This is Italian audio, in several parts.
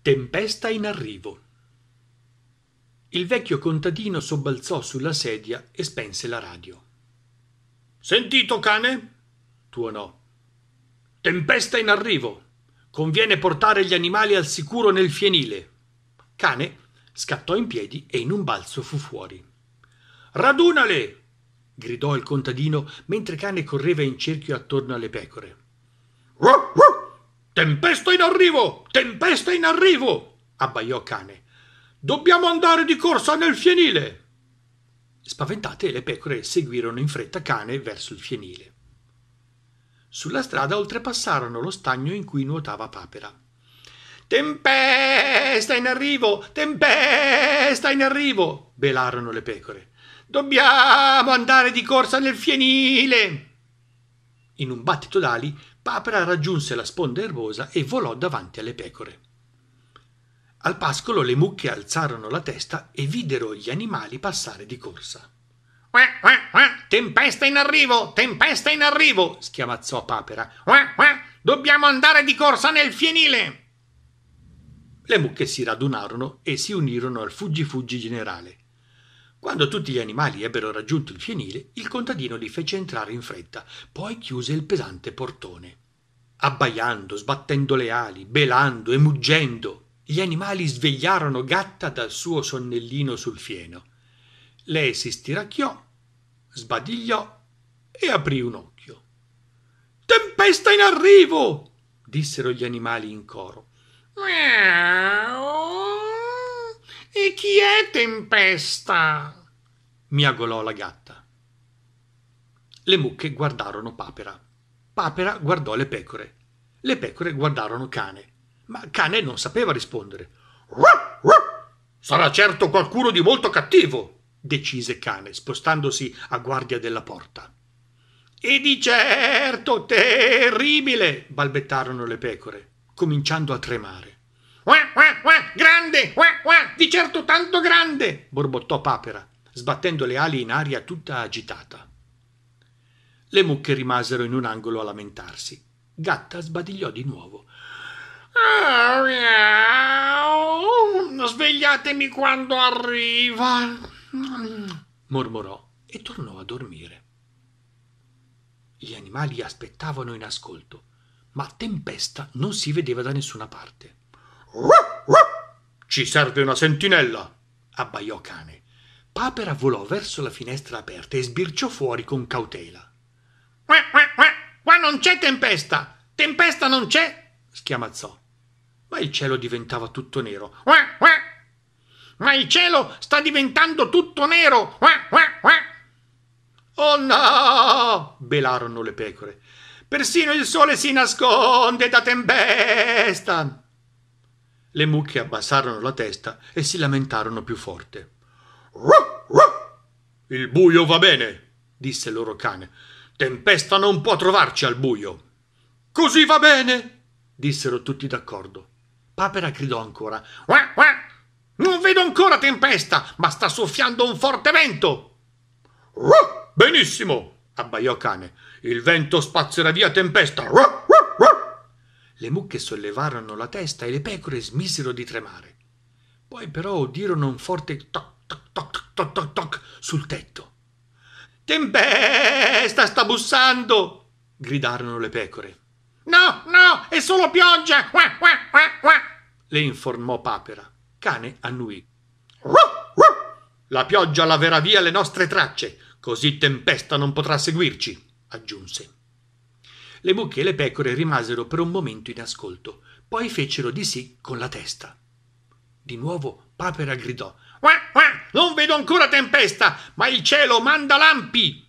Tempesta in arrivo. Il vecchio contadino sobbalzò sulla sedia e spense la radio. Sentito, cane? tuonò. Tempesta in arrivo. Conviene portare gli animali al sicuro nel fienile. Cane scattò in piedi e in un balzo fu fuori. Radunale! gridò il contadino mentre cane correva in cerchio attorno alle pecore. Ruh, ruh! Tempesta in arrivo! Tempesta in arrivo! abbaiò cane. Dobbiamo andare di corsa nel fienile! Spaventate le pecore seguirono in fretta cane verso il fienile. Sulla strada oltrepassarono lo stagno in cui nuotava papera. Tempesta in arrivo! Tempesta in arrivo! belarono le pecore. Dobbiamo andare di corsa nel fienile! In un battito d'ali Papera raggiunse la sponda erbosa e volò davanti alle pecore. Al pascolo le mucche alzarono la testa e videro gli animali passare di corsa. Uè, uè, uè, tempesta in arrivo! Tempesta in arrivo! schiamazzò Papera. Dobbiamo andare di corsa nel fienile! Le mucche si radunarono e si unirono al fuggi-fuggi generale. Quando tutti gli animali ebbero raggiunto il fienile, il contadino li fece entrare in fretta, poi chiuse il pesante portone abbaiando sbattendo le ali belando e muggendo gli animali svegliarono gatta dal suo sonnellino sul fieno lei si stiracchiò sbadigliò e aprì un occhio tempesta in arrivo dissero gli animali in coro e chi è tempesta miagolò la gatta le mucche guardarono papera Papera guardò le pecore. Le pecore guardarono Cane, ma Cane non sapeva rispondere. Sarà certo qualcuno di molto cattivo, decise Cane, spostandosi a guardia della porta. E di certo terribile, balbettarono le pecore, cominciando a tremare. Uè, uè, uè, grande, uè, uè, di certo tanto grande, borbottò Papera, sbattendo le ali in aria tutta agitata le mucche rimasero in un angolo a lamentarsi. Gatta sbadigliò di nuovo. Oh, svegliatemi quando arriva, mormorò e tornò a dormire. Gli animali aspettavano in ascolto, ma Tempesta non si vedeva da nessuna parte. Ci serve una sentinella, abbaiò cane. Papera volò verso la finestra aperta e sbirciò fuori con cautela. Qua non c'è tempesta! Tempesta non c'è! schiamazzò. Ma il cielo diventava tutto nero. Ma il cielo sta diventando tutto nero! Oh no! belarono le pecore. Persino il sole si nasconde da tempesta! Le mucche abbassarono la testa e si lamentarono più forte. Il buio va bene, disse il loro cane. Tempesta non può trovarci al buio. Così va bene, dissero tutti d'accordo. Papera gridò ancora. Uah, uah! Non vedo ancora tempesta, ma sta soffiando un forte vento. Uh, benissimo, abbaiò cane. Il vento spazzerà via tempesta. Uh, uh, le mucche sollevarono la testa e le pecore smisero di tremare. Poi però udirono un forte toc toc toc toc toc toc sul tetto. Tempesta sta bussando! gridarono le pecore. No, no, è solo pioggia! Qua, qua, qua, le informò Papera. Cane annuì. La pioggia laverà via le nostre tracce, così Tempesta non potrà seguirci, aggiunse. Le mucche e le pecore rimasero per un momento in ascolto, poi fecero di sì con la testa. Di nuovo Papera gridò. Qua, Qua, non vedo ancora tempesta, ma il cielo manda lampi.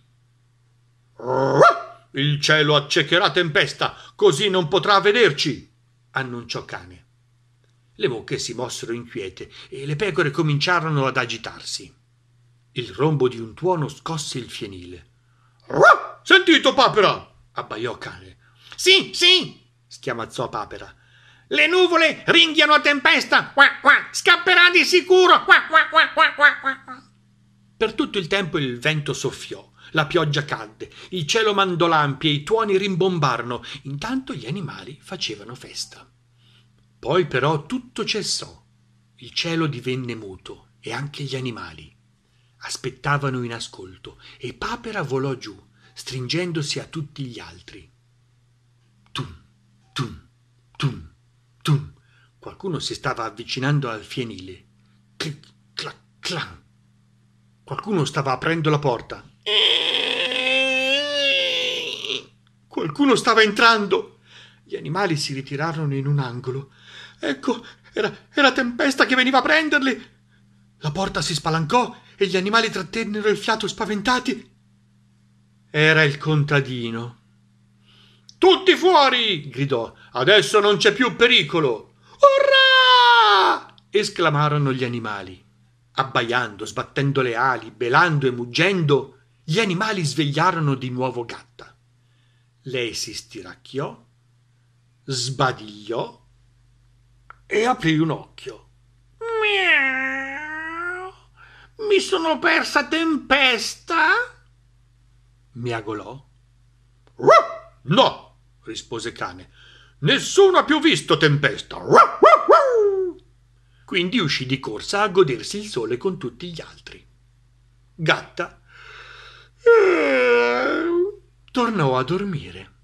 Il cielo accecherà tempesta, così non potrà vederci, annunciò cane. Le mucche si mossero inquiete e le pecore cominciarono ad agitarsi. Il rombo di un tuono scosse il fienile. Sentito, papera! abbaiò cane. Sì, sì! schiamazzò papera. Le nuvole ringhiano a tempesta. Qua, qua. Scapperà di sicuro. Qua, qua, qua, qua, qua, qua. Per tutto il tempo il vento soffiò. La pioggia cadde, il cielo mandò lampi e i tuoni rimbombarono, intanto gli animali facevano festa. Poi però tutto cessò, il cielo divenne muto e anche gli animali. Aspettavano in ascolto e Papera volò giù, stringendosi a tutti gli altri. Tum, tum, tum. Tum. Qualcuno si stava avvicinando al fienile. Clic, clac, clan. Qualcuno stava aprendo la porta. Qualcuno stava entrando. Gli animali si ritirarono in un angolo. Ecco, era, era Tempesta che veniva a prenderli. La porta si spalancò e gli animali trattennero il fiato spaventati. Era il contadino. Tutti fuori! gridò. Adesso non c'è più pericolo. Urrà! esclamarono gli animali. Abbaiando, sbattendo le ali, belando e muggendo, gli animali svegliarono di nuovo Gatta. Lei si stiracchiò, sbadigliò e aprì un occhio. Miau! Mi sono persa tempesta? miagolò. No! rispose Cane. Nessuno ha più visto tempesta. Quindi uscì di corsa a godersi il sole con tutti gli altri. Gatta eh, tornò a dormire.